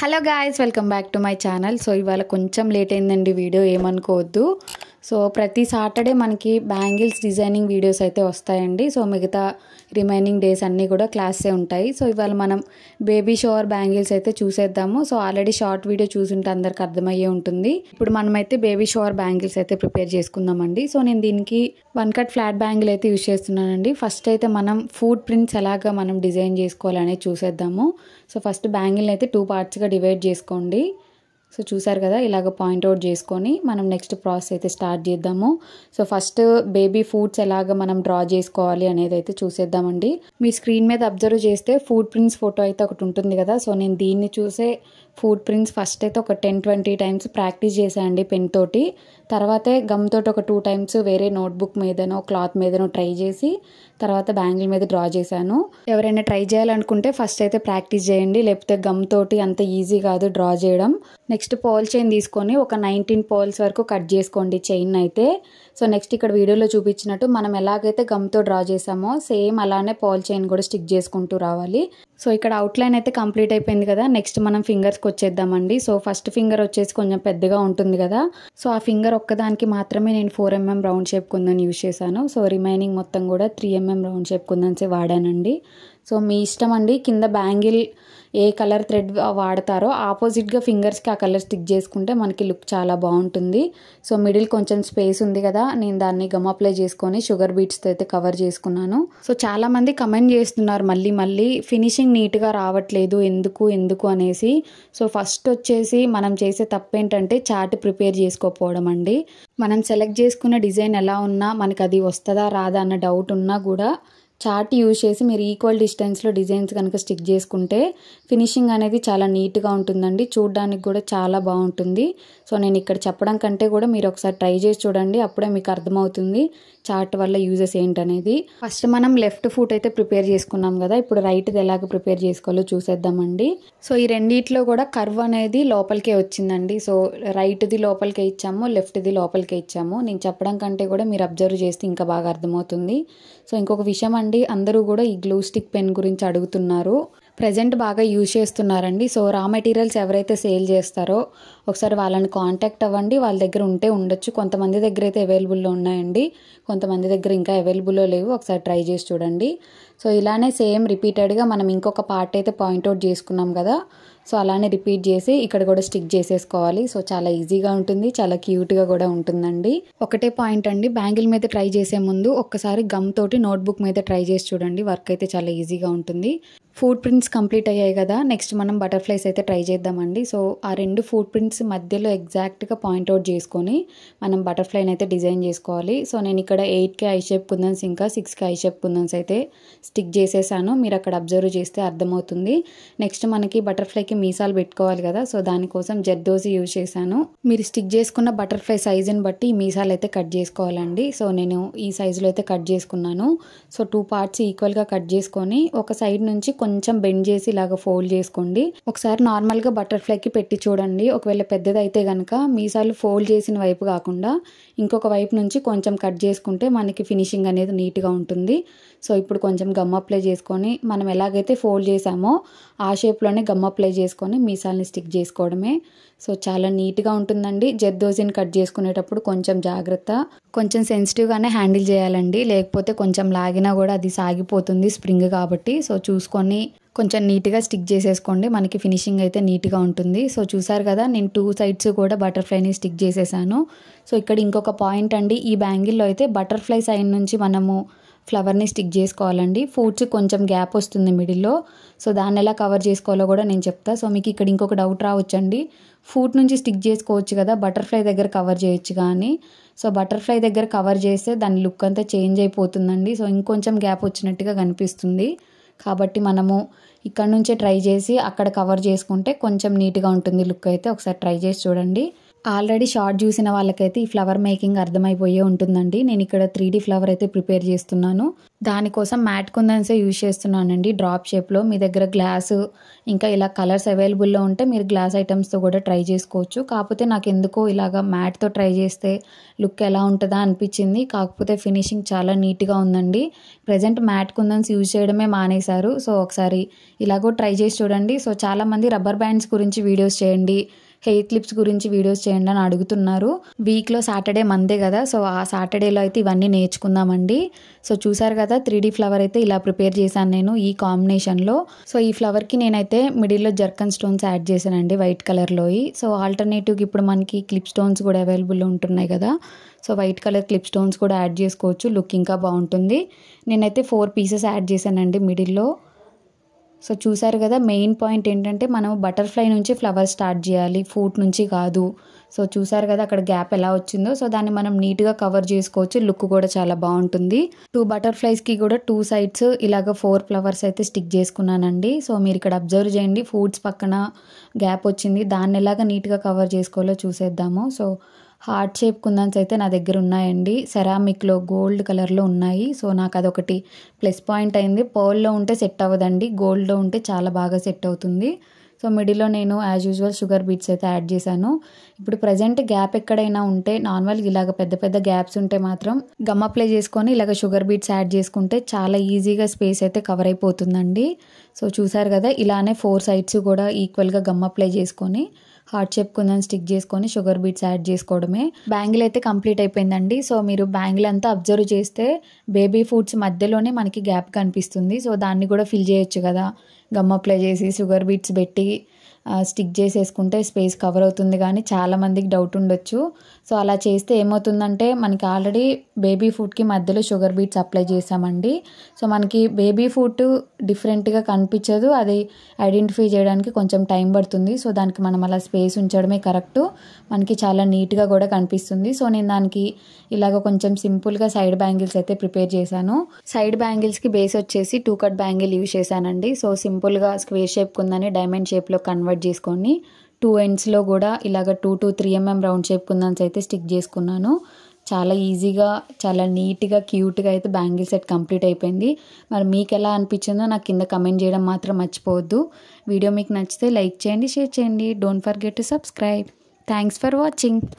hello guys welcome back to my channel so ఇవాళ కొంచెం late అయిందండి వీడియో ఏమనుకోవద్దు సో ప్రతి సాటర్డే మనకి బ్యాంగిల్స్ డిజైనింగ్ వీడియోస్ అయితే వస్తాయండి సో మిగతా రిమైనింగ్ డేస్ అన్నీ కూడా క్లాసే ఉంటాయి సో ఇవాళ మనం బేబీ షవర్ బ్యాంగిల్స్ అయితే చూసేద్దాము సో ఆల్రెడీ షార్ట్ వీడియో చూసుంటే అందరికి అర్థమయ్యే ఉంటుంది ఇప్పుడు మనమైతే బేబీ షవర్ బ్యాంగిల్స్ అయితే ప్రిపేర్ చేసుకుందామండి సో నేను దీనికి వన్ కట్ ఫ్లాట్ బ్యాంగిల్ అయితే యూజ్ చేస్తున్నానండి ఫస్ట్ అయితే మనం ఫుడ్ ప్రింట్స్ ఎలాగా మనం డిజైన్ చేసుకోవాలనేది చూసేద్దాము సో ఫస్ట్ బ్యాంగిల్ని అయితే టూ పార్ట్స్గా డివైడ్ చేసుకోండి సో చూసారు కదా ఇలాగ పాయింట్అవుట్ చేసుకొని మనం నెక్స్ట్ ప్రాసెస్ అయితే స్టార్ట్ చేద్దాము సో ఫస్ట్ బేబీ ఫుడ్స్ ఎలాగ మనం డ్రా చేసుకోవాలి అనేది అయితే చూసేద్దామండి మీ స్క్రీన్ మీద అబ్జర్వ్ చేస్తే ఫుడ్ ప్రింట్స్ ఫోటో అయితే ఒకటి ఉంటుంది కదా సో నేను దీన్ని చూసే ఫుడ్ ప్రింట్స్ ఫస్ట్ అయితే ఒక టెన్ ట్వంటీ టైమ్స్ ప్రాక్టీస్ చేశానండి పెన్ తోటి తర్వాతే గమ్ తోటి ఒక టూ టైమ్స్ వేరే నోట్బుక్ మీదనో క్లాత్ మీదనో ట్రై చేసి తర్వాత బ్యాంగిల్ మీద డ్రా చేశాను ఎవరైనా ట్రై చేయాలనుకుంటే ఫస్ట్ అయితే ప్రాక్టీస్ చేయండి లేకపోతే గమ్ తోటి అంత ఈజీ కాదు డ్రా చేయడం నెక్స్ట్ పోల్ చైన్ తీసుకొని ఒక నైన్టీన్ పోల్స్ వరకు కట్ చేసుకోండి చైన్ అయితే సో నెక్స్ట్ ఇక్కడ వీడియోలో చూపించినట్టు మనం ఎలాగైతే గమ్తో డ్రా చేసామో సేమ్ అలానే పోల్ చైన్ కూడా స్టిక్ చేసుకుంటూ రావాలి సో ఇక్కడ అవుట్లైన్ అయితే కంప్లీట్ అయిపోయింది కదా నెక్స్ట్ మనం ఫింగర్స్కి వచ్చేద్దామండి సో ఫస్ట్ ఫింగర్ వచ్చేసి కొంచెం పెద్దగా ఉంటుంది కదా సో ఆ ఫింగర్ ఒక్కదానికి మాత్రమే నేను ఫోర్ ఎంఎం రౌండ్ షేప్ కుందని యూజ్ చేశాను సో రిమైనింగ్ మొత్తం కూడా త్రీ ఎంఎం రౌండ్ షేప్ కుందని వాడానండి సో మీ ఇష్టం అండి కింద బ్యాంగిల్ ఏ కలర్ థ్రెడ్ వాడతారో ఆపోజిట్గా ఫింగర్స్కి ఆ కలర్ స్టిక్ చేసుకుంటే మనకి లుక్ చాలా బాగుంటుంది సో మిడిల్ కొంచెం స్పేస్ ఉంది కదా నేను దాన్ని గమ్ అప్లై చేసుకొని షుగర్ బీట్స్తో అయితే కవర్ చేసుకున్నాను సో చాలామంది కమెంట్ చేస్తున్నారు మళ్ళీ మళ్ళీ ఫినిషింగ్ నీట్గా రావట్లేదు ఎందుకు ఎందుకు అనేసి సో ఫస్ట్ వచ్చేసి మనం చేసే తప్పేంటంటే చాట్ ప్రిపేర్ చేసుకోకపోవడం అండి మనం సెలెక్ట్ చేసుకున్న డిజైన్ ఎలా ఉన్నా మనకి అది వస్తుందా రాదా అన్న డౌట్ ఉన్నా కూడా చార్ట్ యూజ్ చేసి మీరు ఈక్వల్ డిస్టెన్స్లో డిజైన్స్ కనుక స్టిక్ చేసుకుంటే ఫినిషింగ్ అనేది చాలా నీట్గా ఉంటుందండి చూడడానికి కూడా చాలా బాగుంటుంది సో నేను ఇక్కడ చెప్పడం కంటే కూడా మీరు ఒకసారి ట్రై చేసి చూడండి అప్పుడే మీకు అర్థమవుతుంది చార్ట్ వల్ల యూజెస్ ఏంటనేది ఫస్ట్ మనం లెఫ్ట్ ఫుట్ అయితే ప్రిపేర్ చేసుకున్నాం కదా ఇప్పుడు రైట్ది ఎలాగ ప్రిపేర్ చేసుకోవాలో చూసేద్దామండి సో ఈ రెండిట్లో కూడా కర్వ్ అనేది లోపలికే వచ్చిందండి సో రైట్ది లోపలికే ఇచ్చాము లెఫ్ట్ది లోపలికే ఇచ్చాము నేను చెప్పడం కంటే కూడా మీరు అబ్జర్వ్ చేస్తే ఇంకా బాగా అర్థమవుతుంది సో ఇంకొక విషయం అండి అందరూ కూడా ఈ గ్లూ స్టిక్ పెన్ గురించి అడుగుతున్నారు ప్రజెంట్ బాగా యూజ్ చేస్తున్నారండి సో రా మెటీరియల్స్ ఎవరైతే సేల్ చేస్తారో ఒకసారి వాళ్ళని కాంటాక్ట్ అవ్వండి వాళ్ళ దగ్గర ఉంటే ఉండొచ్చు కొంతమంది దగ్గర అయితే అవైలబుల్లో ఉన్నాయండి కొంతమంది దగ్గర ఇంకా అవైలబుల్లో లేవు ఒకసారి ట్రై చేసి చూడండి సో ఇలానే సేమ్ రిపీటెడ్గా మనం ఇంకొక పార్ట్ అయితే పాయింట్అవుట్ చేసుకున్నాం కదా సో అలానే రిపీట్ చేసి ఇక్కడ కూడా స్టిక్ చేసేసుకోవాలి సో చాలా ఈజీగా ఉంటుంది చాలా క్యూట్గా కూడా ఉంటుందండి ఒకటే పాయింట్ అండి బ్యాంగిల్ మీద ట్రై చేసే ముందు ఒక్కసారి గమ్ తోటి నోట్బుక్ మీద ట్రై చేసి చూడండి వర్క్ అయితే చాలా ఈజీగా ఉంటుంది ఫుడ్ ప్రింట్స్ కంప్లీట్ అయ్యాయి కదా నెక్స్ట్ మనం బటర్ఫ్లైస్ అయితే ట్రై చేద్దామండి సో ఆ రెండు ఫుడ్ ప్రింట్స్ మధ్యలో ఎగ్జాక్ట్గా పాయింట్అవుట్ చేసుకొని మనం బటర్ఫ్లైని అయితే డిజైన్ చేసుకోవాలి సో నేను ఇక్కడ ఎయిట్కి ఐ షేప్ కుందన్స్ ఇంకా సిక్స్కి ఐ షేప్ కుందన్స్ అయితే స్టిక్ చేసేసాను మీరు అక్కడ అబ్జర్వ్ చేస్తే అర్థమవుతుంది నెక్స్ట్ మనకి బటర్ఫ్లైకి మీసాలు పెట్టుకోవాలి కదా సో దానికోసం జర్దోసి యూజ్ చేశాను మీరు స్టిక్ చేసుకున్న బటర్ఫ్లై సైజుని బట్టి మీసాలు అయితే కట్ చేసుకోవాలండి సో నేను ఈ సైజులో అయితే కట్ చేసుకున్నాను సో టూ పార్ట్స్ ఈక్వల్గా కట్ చేసుకొని ఒక సైడ్ నుంచి కొంచెం బెండ్ చేసి ఇలాగ ఫోల్డ్ చేసుకోండి ఒకసారి నార్మల్గా బటర్ఫ్లైకి పెట్టి చూడండి ఒకవేళ పెద్దదైతే కనుక మీసాలు ఫోల్డ్ చేసిన వైపు కాకుండా ఇంకొక వైపు నుంచి కొంచెం కట్ చేసుకుంటే మనకి ఫినిషింగ్ అనేది నీట్గా ఉంటుంది సో ఇప్పుడు కొంచెం గమ్ అప్లై చేసుకొని మనం ఎలాగైతే ఫోల్డ్ చేసామో ఆ షేప్లోనే గమ్ అప్లై చేసుకొని మీసాల్ని స్టిక్ చేసుకోవడమే సో చాలా నీట్గా ఉంటుందండి జద్దోజిని కట్ చేసుకునేటప్పుడు కొంచెం జాగ్రత్త కొంచెం సెన్సిటివ్గానే హ్యాండిల్ చేయాలండి లేకపోతే కొంచెం లాగినా కూడా అది సాగిపోతుంది స్ప్రింగ్ కాబట్టి సో చూసుకొని అన్నీ కొంచెం నీట్గా స్టిక్ చేసేసుకోండి మనకి ఫినిషింగ్ అయితే నీట్గా ఉంటుంది సో చూసారు కదా నేను టూ సైడ్స్ కూడా బటర్ఫ్లైని స్టిక్ చేసేసాను సో ఇక్కడ ఇంకొక పాయింట్ అండి ఈ బ్యాంగిల్లో అయితే బటర్ఫ్లై సైడ్ నుంచి మనము ఫ్లవర్ని స్టిక్ చేసుకోవాలండి ఫ్రూట్స్ కొంచెం గ్యాప్ వస్తుంది మిడిల్లో సో దాన్ని ఎలా కవర్ చేసుకోవాలో కూడా నేను చెప్తా సో మీకు ఇక్కడ ఇంకొక డౌట్ రావచ్చండి ఫూట్ నుంచి స్టిక్ చేసుకోవచ్చు కదా బటర్ఫ్లై దగ్గర కవర్ చేయొచ్చు కానీ సో బటర్ఫ్లై దగ్గర కవర్ చేస్తే దాని లుక్ అంతా చేంజ్ అయిపోతుందండి సో ఇంకొంచెం గ్యాప్ వచ్చినట్టుగా కనిపిస్తుంది కాబట్టి మనము ఇక్కడ నుంచే ట్రై చేసి అక్కడ కవర్ చేసుకుంటే కొంచెం నీట్గా ఉంటుంది లుక్ అయితే ఒకసారి ట్రై చేసి చూడండి ఆల్రెడీ షార్ట్ చూసిన వాళ్ళకైతే ఈ ఫ్లవర్ మేకింగ్ అర్థమైపోయే ఉంటుందండి నేను ఇక్కడ త్రీ ఫ్లవర్ అయితే ప్రిపేర్ చేస్తున్నాను దానికోసం మ్యాట్ కుందన్సే యూజ్ చేస్తున్నానండి డ్రాప్ షేప్లో మీ దగ్గర గ్లాసు ఇంకా ఇలా కలర్స్ అవైలబుల్లో ఉంటే మీరు గ్లాస్ ఐటమ్స్తో కూడా ట్రై చేసుకోవచ్చు కాకపోతే నాకు ఎందుకో ఇలాగ మ్యాట్తో ట్రై చేస్తే లుక్ ఎలా ఉంటుందా అనిపించింది కాకపోతే ఫినిషింగ్ చాలా నీట్గా ఉందండి ప్రజెంట్ మ్యాట్ కుందన్స్ యూజ్ చేయడమే మానేశారు సో ఒకసారి ఇలాగో ట్రై చేసి చూడండి సో చాలామంది రబ్బర్ బ్యాండ్స్ గురించి వీడియోస్ చేయండి హెయిర్ క్లిప్స్ గురించి వీడియోస్ చేయండి అని అడుగుతున్నారు వీక్లో సాటర్డే మందే కదా సో ఆ సాటర్డేలో అయితే ఇవన్నీ నేర్చుకుందామండి సో చూసారు కదా త్రీ ఫ్లవర్ అయితే ఇలా ప్రిపేర్ చేశాను నేను ఈ కాంబినేషన్లో సో ఈ ఫ్లవర్కి నేనైతే మిడిల్లో జర్కన్ స్టోన్స్ యాడ్ చేశానండి వైట్ కలర్లోవి సో ఆల్టర్నేటివ్కి ఇప్పుడు మనకి క్లిప్ స్టోన్స్ కూడా అవైలబుల్ ఉంటున్నాయి కదా so white colour clip stones కూడా యాడ్ చేసుకోవచ్చు లుక్ ఇంకా బాగుంటుంది నేనైతే ఫోర్ పీసెస్ యాడ్ చేశానండి మిడిల్లో సో చూసారు కదా మెయిన్ పాయింట్ ఏంటంటే మనం బటర్ఫ్లై నుంచి ఫ్లవర్ స్టార్ట్ చేయాలి ఫ్రూట్ నుంచి కాదు సో చూసారు కదా అక్కడ గ్యాప్ ఎలా వచ్చిందో సో దాన్ని మనం నీట్గా కవర్ చేసుకోవచ్చు లుక్ కూడా చాలా బాగుంటుంది టూ బటర్ఫ్లైస్కి కూడా టూ సైడ్స్ ఇలాగ ఫోర్ ఫ్లవర్స్ అయితే స్టిక్ చేసుకున్నానండి సో మీరు ఇక్కడ అబ్జర్వ్ చేయండి ఫ్రూట్స్ పక్కన గ్యాప్ వచ్చింది దాన్ని ఎలాగ నీట్గా కవర్ చేసుకోవాలో చూసేద్దాము సో హార్ట్ షేప్ కుందన్స్ అయితే నా దగ్గర ఉన్నాయండి సెరామిక్లో గోల్డ్ కలర్లో ఉన్నాయి సో నాకు అదొకటి ప్లస్ పాయింట్ అయింది పర్ల్లో ఉంటే సెట్ అవ్వదండి గోల్డ్లో ఉంటే చాలా బాగా సెట్ అవుతుంది సో మిడిల్లో నేను యాజ్ యూజువల్ షుగర్ బీట్స్ అయితే యాడ్ చేశాను ఇప్పుడు ప్రజెంట్ గ్యాప్ ఎక్కడైనా ఉంటే నార్మల్గా ఇలాగ పెద్ద పెద్ద గ్యాప్స్ ఉంటే మాత్రం గమ్ అప్లై చేసుకొని ఇలాగ షుగర్ బీట్స్ యాడ్ చేసుకుంటే చాలా ఈజీగా స్పేస్ అయితే కవర్ అయిపోతుందండి సో చూసారు కదా ఇలానే ఫోర్ సైడ్స్ కూడా ఈక్వల్గా గమ్ అప్లై చేసుకొని హార్ట్ షేప్ కొంచెం స్టిక్ చేసుకొని షుగర్ బీట్స్ యాడ్ చేసుకోవడమే బ్యాంగిల్ అయితే కంప్లీట్ అయిపోయిందండి సో మీరు బ్యాంగిల్ అంతా అబ్జర్వ్ చేస్తే బేబీ ఫుడ్స్ మధ్యలోనే మనకి గ్యాప్ కనిపిస్తుంది సో దాన్ని కూడా ఫిల్ చేయొచ్చు కదా గమ్ అప్లై చేసి షుగర్ బీట్స్ పెట్టి స్టిక్ చేసేసుకుంటే స్పేస్ కవర్ అవుతుంది కానీ చాలామందికి డౌట్ ఉండొచ్చు సో అలా చేస్తే ఏమవుతుందంటే మనకి ఆల్రెడీ బేబీ ఫుడ్కి మధ్యలో షుగర్ బీట్స్ అప్లై చేసామండి సో మనకి బేబీ ఫుడ్ డిఫరెంట్గా కనిపించదు అది ఐడెంటిఫై చేయడానికి కొంచెం టైం పడుతుంది సో దానికి మనం అలా స్పేస్ ఉంచడమే కరెక్టు మనకి చాలా నీట్గా కూడా కనిపిస్తుంది సో నేను దానికి ఇలాగ కొంచెం సింపుల్గా సైడ్ బ్యాంగిల్స్ అయితే ప్రిపేర్ చేశాను సైడ్ బ్యాంగిల్స్కి బేస్ వచ్చేసి టూ కట్ బ్యాంగిల్ యూజ్ చేశానండి సో సింపుల్గా స్క్వేర్ షేప్ ఉందని డైమండ్ షేప్లో కన్వర్ట్ స్టార్ట్ చేసుకోండి టూ ఎండ్స్లో కూడా ఇలాగ two two three MM round shape kundans అయితే స్టిక్ చేసుకున్నాను చాలా ఈజీగా చాలా నీట్గా క్యూట్గా అయితే బ్యాంగిల్ సెట్ కంప్లీట్ అయిపోయింది మరి మీకు ఎలా అనిపించిందో నాకు కింద కమెంట్ చేయడం మాత్రం మర్చిపోవద్దు వీడియో మీకు నచ్చితే లైక్ చేయండి షేర్ చేయండి don't forget to subscribe thanks for watching